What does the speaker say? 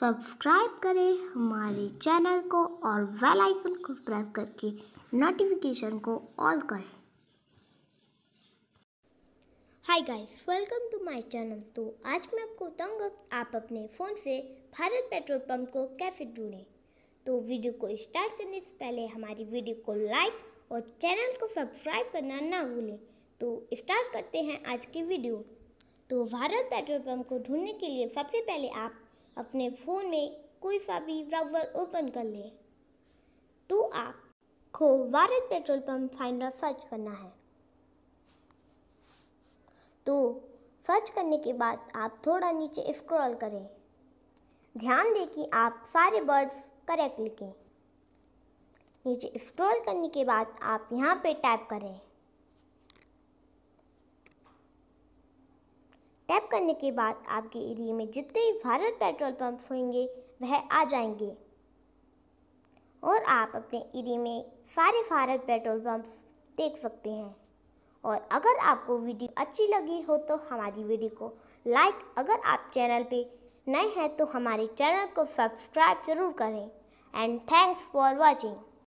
subscribe करें हमारे channel को और वेल आइकन को प्रेस करके नोटिफिकेशन को ऑल करें hi guys welcome to my channel तो आज मैं आपको बताऊंगा आप अपने फ़ोन से भारत पेट्रोल पंप को कैसे ढूंढें तो वीडियो को स्टार्ट करने से पहले हमारी वीडियो को लाइक और चैनल को सब्सक्राइब करना ना भूलें तो स्टार्ट करते हैं आज की वीडियो तो भारत पेट्रोल पंप को ढूंढने के लिए सबसे पहले आप अपने फ़ोन में कोई सा भी ब्राउज़र ओपन कर लें तो आप खो Bharat petrol pump finder search करना है तो सर्च करने के बाद आप थोड़ा नीचे स्क्रॉल करें ध्यान दें कि आप सारे वर्ड्स करेक्ट लिखें नीचे स्क्रॉल करने के बाद आप यहाँ पे टाइप करें करने के बाद आपके एरिए में जितने भारत पेट्रोल पंप होंगे वह आ जाएंगे और आप अपने एरिए में सारे भारत पेट्रोल पंप देख सकते हैं और अगर आपको वीडियो अच्छी लगी हो तो हमारी वीडियो को लाइक अगर आप चैनल पे नए हैं तो हमारे चैनल को सब्सक्राइब ज़रूर करें एंड थैंक्स फॉर वॉचिंग